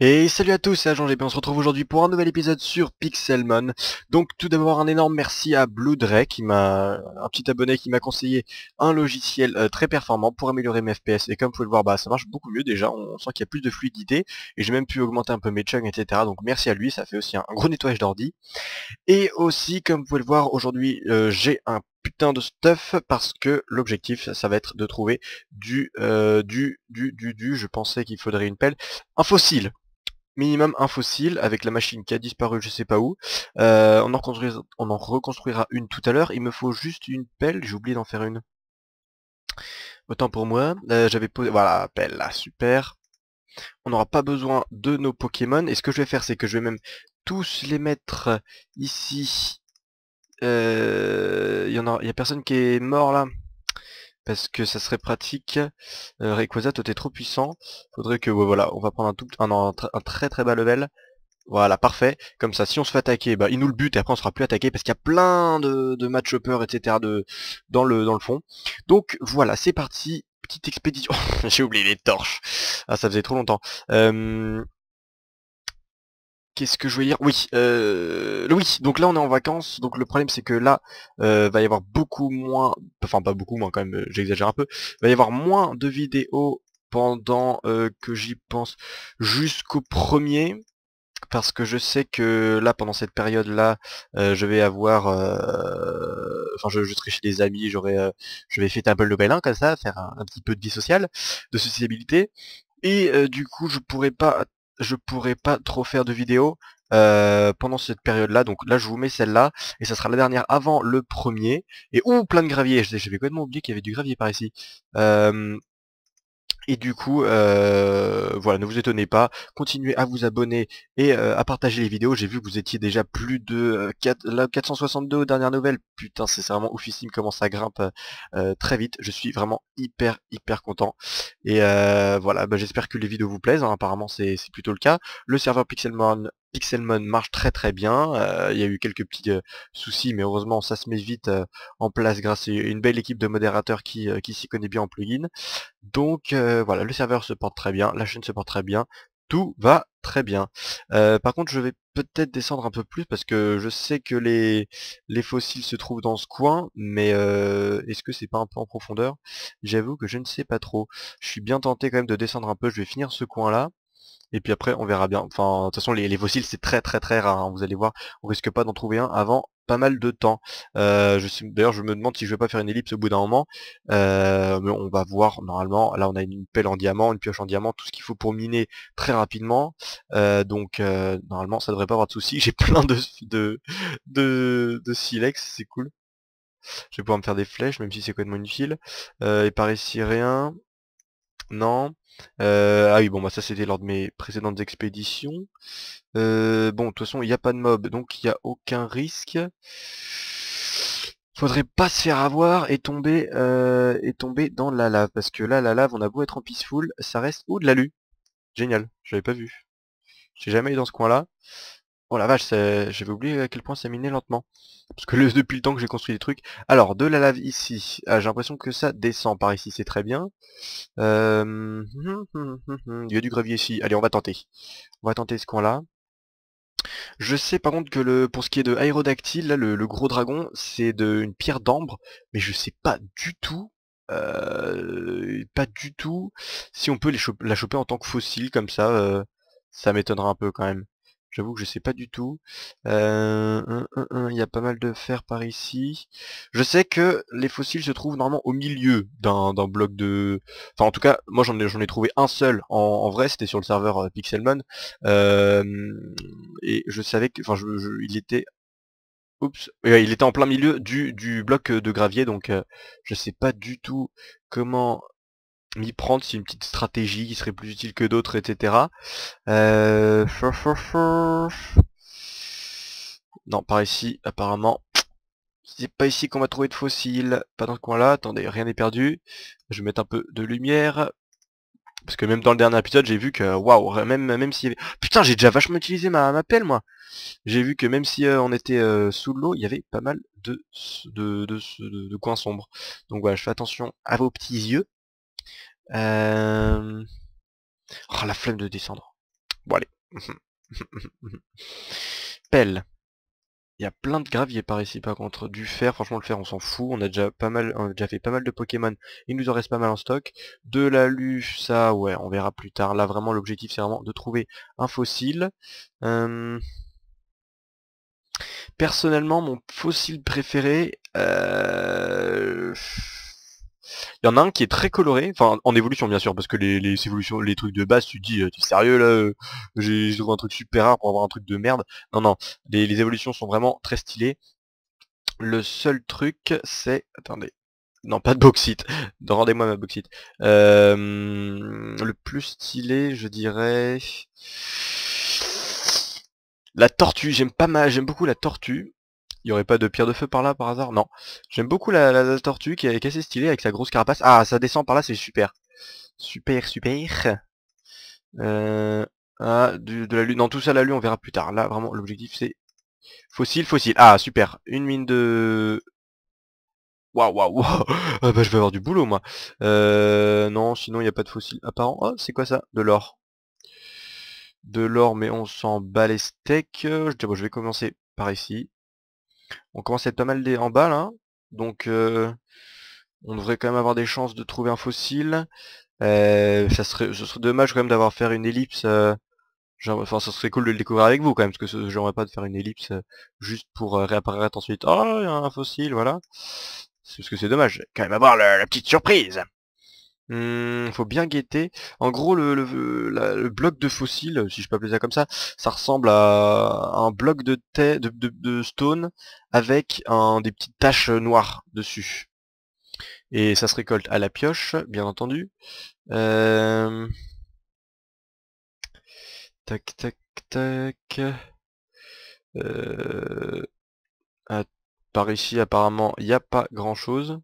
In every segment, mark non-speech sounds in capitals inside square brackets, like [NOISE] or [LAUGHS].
Et salut à tous, c'est hein, jean GP, on se retrouve aujourd'hui pour un nouvel épisode sur Pixelmon. Donc tout d'abord un énorme merci à Blue qui m'a un petit abonné qui m'a conseillé un logiciel euh, très performant pour améliorer mes FPS. Et comme vous pouvez le voir, bah ça marche beaucoup mieux déjà, on, sent qu'il y a plus de fluidité, et j'ai même pu augmenter un peu mes chunks, etc. Donc merci à lui, ça fait aussi un, gros nettoyage d'ordi. Et aussi, comme vous pouvez le voir, aujourd'hui euh, j'ai un putain de stuff parce que l'objectif ça, va être de trouver du euh, du du du du je pensais qu'il faudrait une pelle un fossile minimum un fossile avec la machine qui a disparu je sais pas où. Euh, on, en on, en reconstruira une tout à l'heure. Il me faut juste une pelle, j'ai oublié d'en faire une. Autant pour moi. Euh, j'avais posé. Voilà, pelle là, super. On n'aura pas besoin de nos Pokémon. Et ce que je vais faire, c'est que je vais même tous les mettre ici. Euh, il y en a personne qui est mort là parce que ça serait pratique. Euh, Rayquaza, toi t'es trop puissant. Faudrait que voilà, on va prendre un, tout, un, très très bas level. Voilà, parfait. Comme ça, si on se fait attaquer, bah, il nous le but et après on sera plus attaqué parce qu'il y a plein de, de match uppers etc. De, dans, le, dans le fond. Donc voilà, c'est parti. Petite expédition. [LAUGHS] J'ai oublié les torches. Ah, ça faisait trop longtemps. Qu'est-ce que je voulais dire Oui, euh, oui. Donc là, on est en vacances. Donc le problème, c'est que là, euh, va y avoir beaucoup moins, enfin pas beaucoup moins quand même. Euh, j'exagère un peu. Va y avoir moins de vidéos pendant euh, que j'y pense jusqu'au premier, parce que je sais que là, pendant cette période là, euh, je vais avoir, enfin je, je, serai chez des amis, j'aurai, je vais fêter un peu le Nouvel comme ça, faire un, petit peu de vie sociale, de sociabilité. Et du coup, je pourrais pas je pourrais pas trop faire de vidéos euh, pendant cette période-là. Donc là, je vous mets celle-là, et ça sera la dernière avant le premier. Et ouh, plein de gravier. J'avais complètement oublié qu'il y avait du gravier par ici. Euh, et du coup, euh, voilà, ne vous étonnez pas, continuez à vous abonner et euh, à partager les vidéos. J'ai vu que vous étiez déjà plus de 4, euh, 462 aux dernières nouvelles. Putain, c'est vraiment oufissime comment ça grimpe très vite. Je suis vraiment hyper, hyper content. Et voilà, bah, j'espère que les vidéos vous plaisent. Hein. Apparemment, c'est plutôt le cas. Le serveur Pixelmon Pixelmon marche très très bien. Euh, il y a eu quelques petits euh, soucis, mais heureusement ça se met vite euh, en place grâce à une belle équipe de modérateurs qui, qui s'y connaît bien en plugin. Donc voilà, le serveur se porte très bien, la chaîne se porte très bien, tout va très bien. par contre, je vais peut-être descendre un peu plus parce que je sais que les, les fossiles se trouvent dans ce coin, mais est-ce que c'est pas un peu en profondeur J'avoue que je ne sais pas trop. Je suis bien tenté quand même de descendre un peu, je vais finir ce coin là. Et puis après, on verra bien. Enfin, de toute façon, les, fossiles, c'est très très très rare. Hein, vous allez voir, on risque pas d'en trouver un avant pas mal de temps. Euh, d'ailleurs, je me demande si je vais pas faire une ellipse au bout d'un moment. Euh, mais on va voir, normalement, là on a une pelle en diamant, une pioche en diamant, tout ce qu'il faut pour miner très rapidement. Euh, donc, normalement, ça devrait pas avoir de soucis. [LAUGHS] J'ai plein de, de, de, silex, c'est cool. Je vais pouvoir me faire des flèches, même si c'est complètement inutile. et par ici, rien. Non, euh, ah oui, bon, bah ça c'était lors de mes précédentes expéditions. Euh, bon, de toute façon, il n'y a pas de mob, donc il n'y a aucun risque. Faudrait pas se faire avoir et tomber euh, et tomber dans la lave. Parce que là, la lave, on a beau être en peaceful, ça reste... ou de l'alu Génial, j'avais pas vu. J'ai jamais eu dans ce coin-là. Oh la vache, j'avais oublié à quel point ça minait lentement. Parce que [LAUGHS] depuis le temps que j'ai construit des trucs... Alors, de la lave ici. Ah, j'ai l'impression que ça descend par ici, c'est très bien. Euh, [LAUGHS] il y a du gravier ici. Allez, on va tenter. On va tenter ce coin-là. Je sais par contre que le, pour ce qui est de aérodactyle, là, le, gros dragon, c'est une pierre d'ambre, mais je sais pas du tout, euh, pas du tout, si on peut la choper en tant que fossile comme ça, euh, ça m'étonnera un peu quand même. J'avoue que je sais pas du tout. Euh, il y a pas mal de fer par ici. Je sais que les fossiles se trouvent normalement au milieu d'un bloc de... Enfin en tout cas, moi j'en ai, ai trouvé un seul en, vrai, c'était sur le serveur euh, Pixelmon. Euh, et je savais que... Enfin, je, il était... Oups, il était en plein milieu du, du bloc euh, de gravier, donc je sais pas du tout comment m'y prendre, c'est une petite stratégie qui serait plus utile que d'autres, etc. Euh... Non, par ici, apparemment. C'est pas ici qu'on va trouver de fossiles. Pas dans ce coin-là. Attendez, rien n'est perdu. Je vais mettre un peu de lumière. Parce que même dans le dernier épisode, j'ai vu que, waouh, même, même avait... Putain, j'ai déjà vachement utilisé ma, pelle, moi J'ai vu que même si euh, on était euh, sous l'eau, il y avait pas mal de de, de, de, coins sombres. Donc voilà, je fais attention à vos petits yeux. Oh, la flemme de descendre. Bon, allez. [LAUGHS] Pelle. Il y a plein de graviers par ici par contre. Du fer, franchement le fer on s'en fout. On a déjà pas mal, déjà fait pas mal de Pokémon. Il nous en reste pas mal en stock. De la ça ouais, on verra plus tard. Là vraiment l'objectif c'est vraiment de trouver un fossile. Personnellement mon fossile préféré... Euh, il y en a un qui est très coloré, enfin en évolution bien sûr, parce que les, évolutions, les trucs de base, tu te dis, euh, t'es sérieux là, euh, j'ai trouvé un truc super rare pour avoir un truc de merde. Non, non, les, évolutions sont vraiment très stylées. Le seul truc, c'est... Attendez. Non, pas de bauxite. [LAUGHS] Rendez-moi ma bauxite. Euh, le plus stylé, je dirais... La tortue. J'aime pas mal, j'aime beaucoup la tortue. Il n'y aurait pas de pierre de feu par là par hasard Non. J'aime beaucoup la, tortue qui est assez stylée avec sa grosse carapace. Ah, ça descend par là, c'est super. Super, super. Euh, ah, de la lune. Non, tout ça, la lune, on verra plus tard. Là, vraiment, l'objectif, c'est fossile, fossile. Ah, super. Une mine de... Waouh, waouh, waouh. Ah bah, je vais avoir du boulot, moi. Euh, non, sinon, il n'y a pas de fossile apparent. Ah, oh, c'est quoi ça De l'or. De l'or, mais on s'en bat les steaks. Euh, je vais commencer par ici. On commence à être pas mal en bas là. Donc on devrait quand même avoir des chances de trouver un fossile. ça serait, ce serait dommage quand même d'avoir fait une ellipse. enfin, ce serait cool de le découvrir avec vous quand même, parce que j'aimerais pas de faire une ellipse juste pour réapparaître ensuite. Oh, il y a un fossile, voilà. C'est parce que c'est dommage. Quand même avoir la petite surprise. Il mmh, faut bien guetter. En gros, le, bloc de fossiles, si je peux appeler ça comme ça, ça ressemble à un bloc de, stone avec des petites taches euh, noires dessus. Et ça se récolte à la pioche, bien entendu. Euh, tac, tac, tac. Euh, par ici, apparemment, il n'y a pas grand-chose.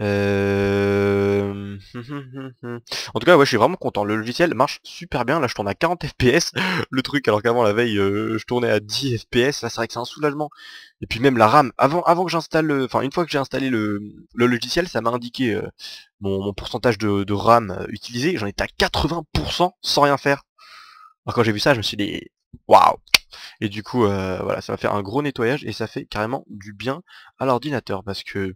Euh, [LAUGHS] en tout cas, ouais, je suis vraiment content. Le logiciel marche super bien. Là, je tourne à 40 FPS [LAUGHS] le truc, alors qu'avant la veille, euh, je tournais à 10 FPS. Là, c'est vrai que c'est un soulagement. Et puis même la RAM, avant, avant que j'installe, euh, enfin une fois que j'ai installé le, logiciel, ça m'a indiqué mon, pourcentage de, RAM utilisé. J'en étais à 80% sans rien faire. Alors quand j'ai vu ça, je me suis dit, waouh. Et du coup, voilà, ça va faire un gros nettoyage et ça fait carrément du bien à l'ordinateur parce que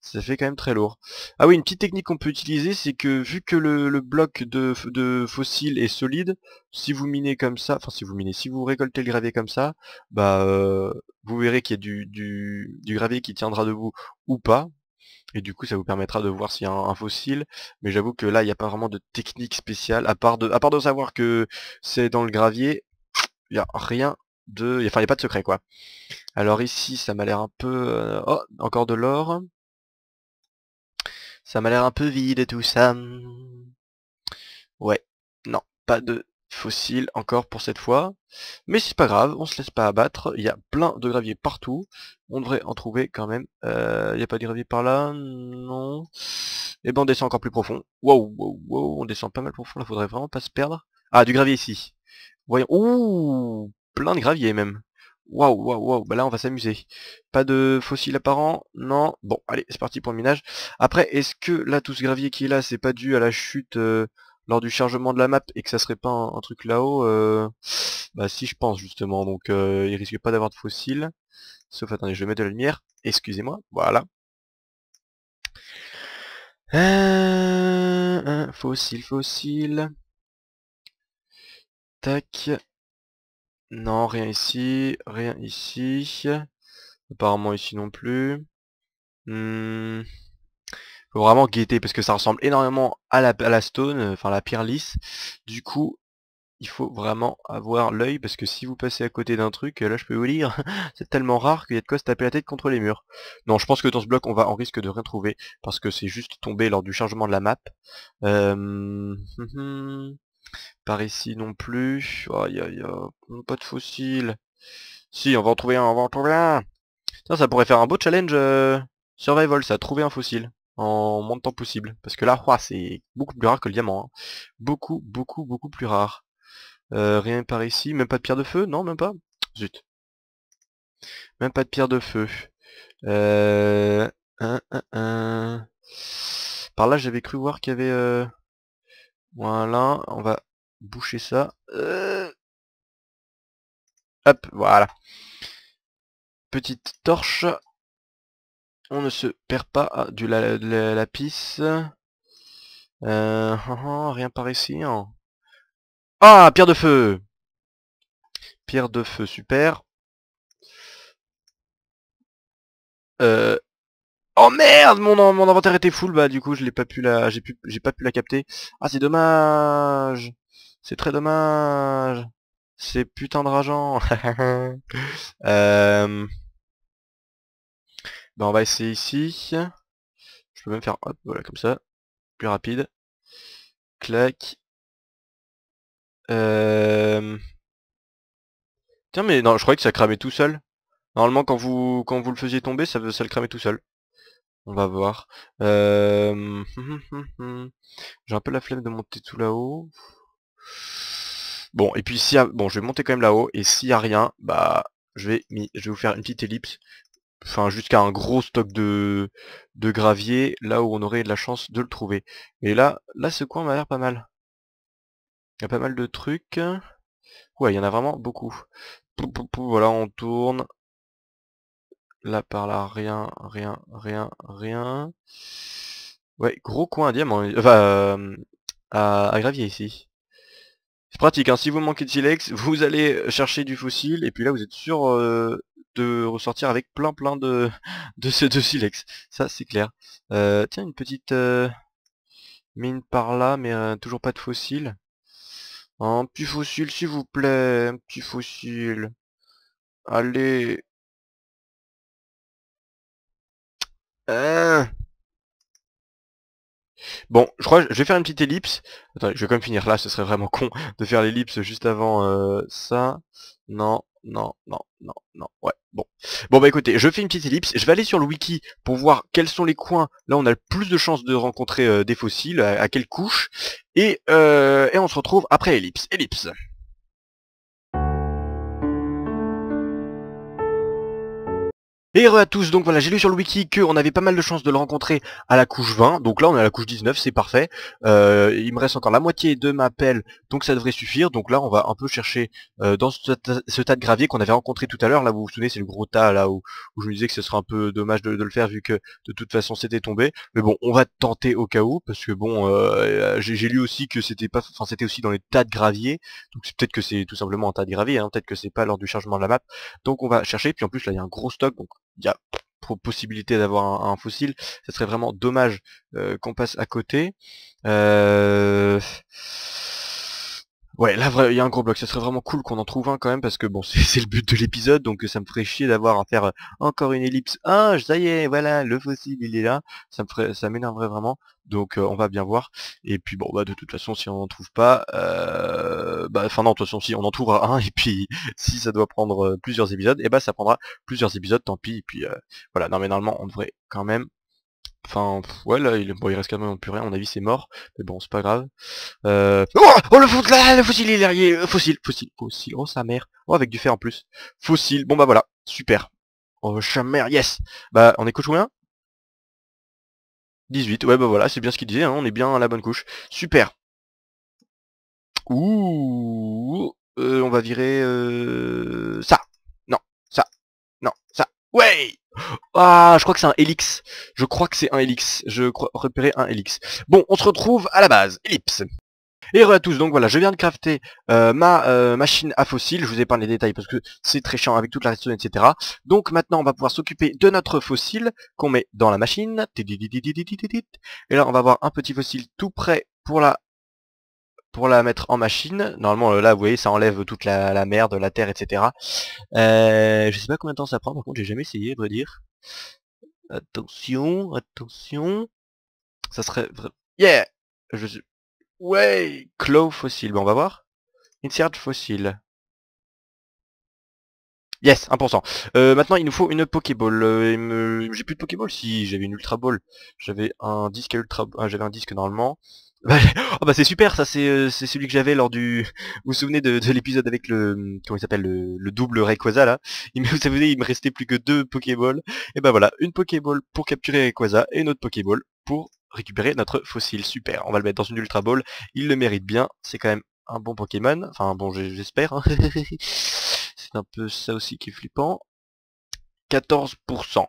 ça fait quand même très lourd. Ah oui, une petite technique qu'on peut utiliser, c'est que vu que le, bloc de, fossiles est solide, si vous minez comme ça, enfin si vous minez, si vous récoltez le gravier comme ça, bah euh, vous verrez qu'il y a du, gravier qui tiendra debout ou pas. Et du coup ça vous permettra de voir s'il y a un, fossile. Mais j'avoue que là il n'y a pas vraiment de technique spéciale, à part de, à part de savoir que c'est dans le gravier, il n'y a rien de... Enfin, il n'y a pas de secret, quoi. Alors ici, ça m'a l'air un peu... Euh, oh, encore de l'or. Ça m'a l'air un peu vide et tout ça. Ouais, non, pas de fossiles encore pour cette fois. Mais c'est pas grave, on se laisse pas abattre. Il y a plein de graviers partout. On devrait en trouver quand même. Euh, il euh, n'y a pas de gravier par là Non. Et eh ben on descend encore plus profond. Wow, wow, wow, on descend pas mal profond. Là, faudrait vraiment pas se perdre. Ah, du gravier ici. Voyons. Ouh plein de gravier même. Waouh, waouh, waouh, bah là on va s'amuser. Pas de fossiles apparents, non. Bon, allez, c'est parti pour le minage. Après, est-ce que là, tout ce gravier qui est là, c'est pas dû à la chute euh, lors du chargement de la map et que ça serait pas un, truc là-haut euh, Bah si, je pense justement, donc euh, il risque pas d'avoir de fossiles. Sauf, attendez, je vais mettre de la lumière, excusez-moi, voilà. fossile, fossile. Tac, non, rien ici, rien ici. Apparemment ici non plus. Hmm. Faut vraiment guetter parce que ça ressemble énormément à la, à stone, euh, enfin la pierre lisse. Du coup, il faut vraiment avoir l'œil parce que si vous passez à côté d'un truc, euh, là je peux vous lire, [LAUGHS] c'est tellement rare qu'il y a de quoi se taper la tête contre les murs. Non, je pense que dans ce bloc on va en risque de rien trouver parce que c'est juste tombé lors du chargement de la map. Euh, hum, hum. Par ici non plus. Aïe aïe aïe. Pas de fossiles. Si, on va en trouver un, on va en trouver un. Ça, pourrait faire un beau challenge euh, survival, ça, trouver un fossile en moins de temps possible. Parce que là, c'est beaucoup plus rare que le diamant. Hein. Beaucoup, beaucoup, beaucoup plus rare. Euh, rien par ici, même pas de pierre de feu, non, même pas. Zut. Même pas de pierre de feu. Euh, par là, j'avais cru voir qu'il y avait... Voilà, on va boucher ça. Euh. Hop, voilà. Petite torche. On ne se perd pas ah, du la, lapis. Euh, [LAUGHS] rien par ici. Hein. Ah, pierre de feu Pierre de feu, super. Euh, Oh merde, mon, mon inventaire était full, bah du coup je l'ai pas pu la, j'ai pu, j'ai pas pu la capter. Ah c'est dommage, c'est très dommage, c'est putain de rageant. [LAUGHS] Euh, bah on va essayer ici. Je peux même faire, hop, voilà comme ça, plus rapide. Clac. Euh, tiens mais non, je croyais que ça cramait tout seul. Normalement quand vous quand vous le faisiez tomber, ça, ça le cramait tout seul. On va voir. Hum, hum, hum, J'ai un peu la flemme de monter tout là-haut. Bon, et puis si... Bon, je vais monter quand même là-haut. Et s'il n'y a rien, bah, je vais, je vais vous faire une petite ellipse. Enfin, jusqu'à un gros stock de... de gravier, là où on aurait de la chance de le trouver. Et là, là, ce coin m'a l'air pas mal. Il y a pas mal de trucs. Ouais, il y en a vraiment beaucoup. voilà, on tourne. Là par là, rien, rien, rien, rien. Ouais, gros coin à diamant. Euh, enfin, à, gravier ici. C'est pratique, hein. si vous manquez de silex, vous allez euh, chercher du fossile, et puis là vous êtes sûr de ressortir avec plein plein de, [LAUGHS] de silex. Ça c'est clair. Euh, tiens, une petite mine par là, mais toujours pas de fossile. Un petit fossile s'il vous plaît, un petit fossile. Allez, Ah. Bon, je crois que je vais faire une petite ellipse. Attendez, je vais quand même finir là, ce serait vraiment con de faire l'ellipse juste avant euh, ça. Non, non, non, non, non, ouais, bon. Bon bah écoutez, je fais une petite ellipse, je vais aller sur le wiki pour voir quels sont les coins, là on a le plus de chances de rencontrer euh, des fossiles, à, quelle couche, et, euh, et on se retrouve après ellipse. Ellipse Et à tous, donc voilà, j'ai lu sur le wiki qu'on avait pas mal de chances de le rencontrer à la couche 20, donc là on est à la couche 19, c'est parfait. Euh, il me reste encore la moitié de ma pelle, donc ça devrait suffire. Donc là on va un peu chercher euh, dans ce, tas de gravier qu'on avait rencontré tout à l'heure, là vous vous souvenez c'est le gros tas là où, je me disais que ce serait un peu dommage de, le faire vu que de toute façon c'était tombé. Mais bon, on va tenter au cas où, parce que bon, euh, j'ai lu aussi que c'était pas, enfin c'était aussi dans les tas de gravier, donc peut-être que c'est tout simplement un tas de gravier, hein, peut-être que c'est pas lors du chargement de la map. Donc on va chercher, puis en plus là il y a un gros stock, donc il y a possibilité d'avoir un, fossile, ce serait vraiment dommage euh, qu'on passe à côté. Euh... Ouais, là, il y a un gros bloc. Ce serait vraiment cool qu'on en trouve un quand même, parce que bon, [LAUGHS] c'est le but de l'épisode, donc ça me ferait chier d'avoir à faire euh, encore une ellipse. Ah, ça y est, voilà, le fossile, il est là. Ça me ça m'énerverait vraiment. Donc on va bien voir. Et puis bon bah de toute façon si on n'en trouve pas, euh, bah enfin non de toute façon si on en trouvera un et puis si ça doit prendre plusieurs épisodes, et eh bah ça prendra plusieurs épisodes, tant pis. Et puis voilà, non mais normalement on devrait quand même. Enfin ouais là il, bon, il reste quand même plus rien, à mon avis c'est mort, mais bon c'est pas grave. Euh... Oh, le fossile, le fossile il est derrière euh, Fossile, fossile, fossile, oh sa mère. Oh avec du fer en plus. Fossile, bon bah voilà, super. Oh mère, yes Bah on est coach ou 18. Ouais, bah voilà, c'est bien ce qu'il disait, hein, on est bien à la bonne couche. Super. Ouh, euh, on va virer euh, ça. Non, ça. Non, ça. Ouais Ah, je crois que c'est un élix. Je crois que c'est un élix. Je crois repérer un élix. Bon, on se retrouve à la base. Ellipse. Et voilà à tous, donc voilà, je viens de crafter euh, ma euh, machine à fossiles, je vous épargne les détails parce que c'est très chiant avec toute la restauration, etc. Donc maintenant on va pouvoir s'occuper de notre fossile qu'on met dans la machine. Et là on va avoir un petit fossile tout prêt pour la pour la mettre en machine. Normalement euh, là vous voyez ça enlève toute la, la merde, la terre, etc. Euh, je sais pas combien de temps ça prend, par contre j'ai jamais essayé, vrai dire. Attention, attention. Ça serait... Yeah je, Ouais Claw fossile, bon on va voir. Insert Fossil. Yes, 1%. Euh, maintenant, il nous faut une Pokéball. Euh, j'ai plus de Pokéball Si, j'avais une Ultra Ball. J'avais un disque Ultra... Euh, j'avais un disque normalement. oh, [LAUGHS] bah c'est super, ça c'est celui que j'avais lors du... Vous vous souvenez de, l'épisode avec le... Comment il s'appelle le, double Rayquaza là il, [LAUGHS] Vous savez, il me restait plus que deux Pokéballs. Et bah voilà, une Pokéball pour capturer Rayquaza et une autre Pokéball pour récupérer notre fossile. Super, on va le mettre dans une Ultra Ball. Il le mérite bien, c'est quand même un bon Pokémon. Enfin bon, j'espère. Hein. [LAUGHS] c'est un peu ça aussi qui est flippant. 14%.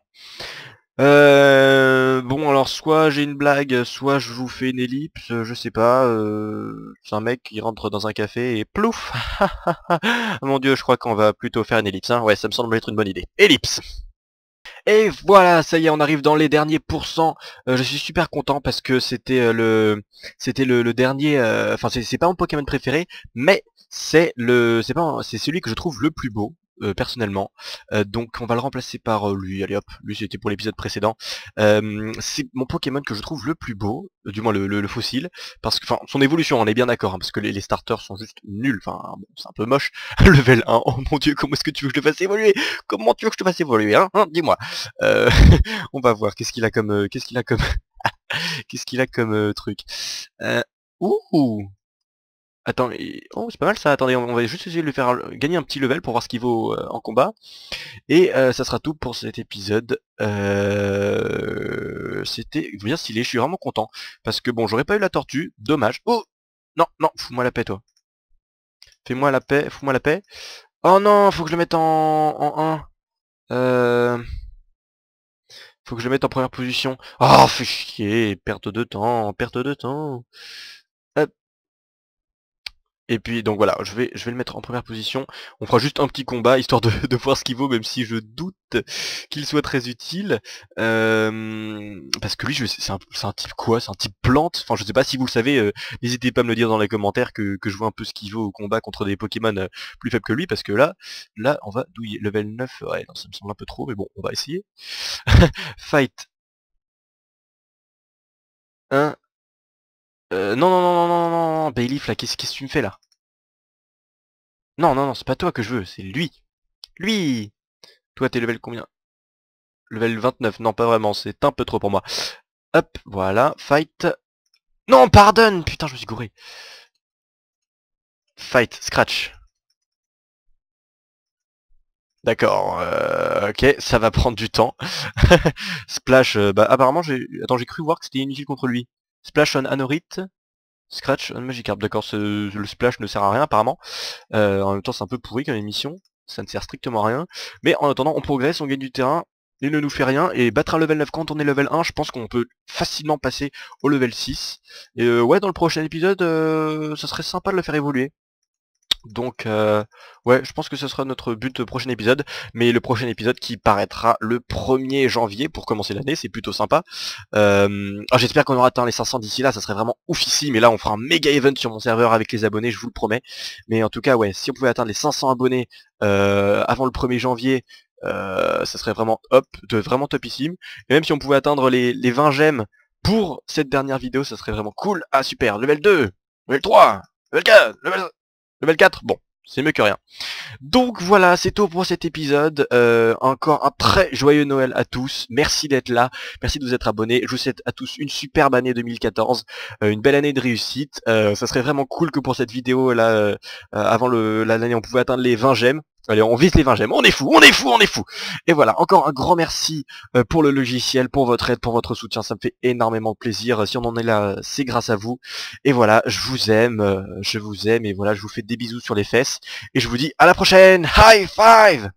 Euh, bon alors soit j'ai une blague, soit je vous fais une ellipse, je sais pas, euh, c'est un mec qui rentre dans un café et plouf [LAUGHS] ah Mon dieu je crois qu'on va plutôt faire une ellipse, hein. ouais ça me semble être une bonne idée. Ellipse et voilà, ça y est, on arrive dans les derniers pourcents. Euh, je suis super content parce que c'était euh, le c'était le, dernier. Euh, enfin, c'est pas mon Pokémon préféré, mais c'est le c'est pas c'est celui que je trouve le plus beau. Euh, personnellement. Euh, donc on va le remplacer par euh, lui, allez hop, lui c'était pour l'épisode précédent. c'est mon Pokémon que je trouve le plus beau, du moins le, le, fossile, parce que enfin son évolution, on est bien d'accord, hein, parce que les, starters sont juste nuls, enfin bon, c'est un peu moche. [LAUGHS] Level 1, oh mon dieu, comment est-ce que tu veux que je te fasse évoluer Comment tu veux que je te fasse évoluer hein, hein Dis-moi. [LAUGHS] on va voir, qu'est-ce qu'il a comme. qu'est-ce qu'il a comme. [LAUGHS] qu'est-ce qu'il a comme truc Ouh Attends, oh, c'est pas mal ça, attendez, on va juste essayer de lui faire gagner un petit level pour voir ce qu'il vaut euh, en combat. Et euh, ça sera tout pour cet épisode. Euh, c'était bien stylé, je suis vraiment content. Parce que bon, j'aurais pas eu la tortue, dommage. Oh Non, non, fous-moi la paix toi. Fais-moi la paix, fous-moi la paix. Oh non, faut que je le mette en, en 1. Euh... Faut que je le mette en première position. Oh, fais chier, perte de temps, perte de temps. Et puis donc voilà, je vais, je vais le mettre en première position. On fera juste un petit combat, histoire de, [LAUGHS] de voir ce qu'il vaut, même si je doute qu'il soit très utile. Euh, parce que lui, c'est un, un, type quoi C'est un type plante Enfin, je sais pas si vous le savez, euh, n'hésitez pas à me le dire dans les commentaires que, que je vois un peu ce qu'il vaut au combat contre des Pokémon euh, plus faibles que lui, parce que là, là, on va douiller. Level 9, ouais, non, ça me semble un peu trop, mais bon, on va essayer. [LAUGHS] Fight. 1, euh, non, non, non, non, non, non, non, là, qu'est-ce que tu me fais, là Non, non, non, c'est pas toi que je veux, c'est lui. Lui Toi, t'es level combien Level 29, non, pas vraiment, c'est un peu trop pour moi. Hop, voilà, fight. Non, pardonne Putain, je me suis gouré. Fight, scratch. D'accord, euh, ok, ça va prendre du temps. [LAUGHS] Splash, euh, bah apparemment j'ai... Attends, j'ai cru voir que c'était inutile contre lui. Splash on Anorite, Scratch on euh, Magikarp. D'accord, le splash ne sert à rien apparemment. Euh, en même temps, c'est un peu pourri comme émission. Ça ne sert strictement à rien. Mais en attendant, on progresse, on gagne du terrain. Il ne nous fait rien. Et battre un level 9 quand on est level 1, je pense qu'on peut facilement passer au level 6. Et euh, ouais, dans le prochain épisode, ça serait sympa de le faire évoluer. Donc, euh, ouais, je pense que ce sera notre but prochain épisode. Mais le prochain épisode qui paraîtra le 1er janvier pour commencer l'année, c'est plutôt sympa. Ah, j'espère qu'on aura atteint les 500 d'ici là, ça serait vraiment oufissime Et Mais là, on fera un méga event sur mon serveur avec les abonnés, je vous le promets. Mais en tout cas, ouais, si on pouvait atteindre les 500 abonnés avant le 1er janvier, ça serait vraiment hop, vraiment topissime. Et même si on pouvait atteindre les, 20 gemmes pour cette dernière vidéo, ça serait vraiment cool. Ah super, level 2, level 3, level 4, level Level 4 Bon, c'est mieux que rien. Donc voilà, c'est tout pour cet épisode. Euh, encore un très joyeux Noël à tous. Merci d'être là. Merci de vous être abonnés. Je vous souhaite à tous une superbe année 2014. Euh, une belle année de réussite. Euh, ça serait vraiment cool que pour cette vidéo, là, avant l'année, on pouvait atteindre les 20 j'aime. Allez, on vise les 20 gemmes. On est fou, on est fou, on est fou. Et voilà, encore un grand merci euh, pour le logiciel, pour votre aide, pour votre soutien. Ça me fait énormément plaisir. Si on en est là, c'est grâce à vous. Et voilà, je vous aime, euh, je vous aime. Et voilà, je vous fais des bisous sur les fesses. Et je vous dis à la prochaine. High five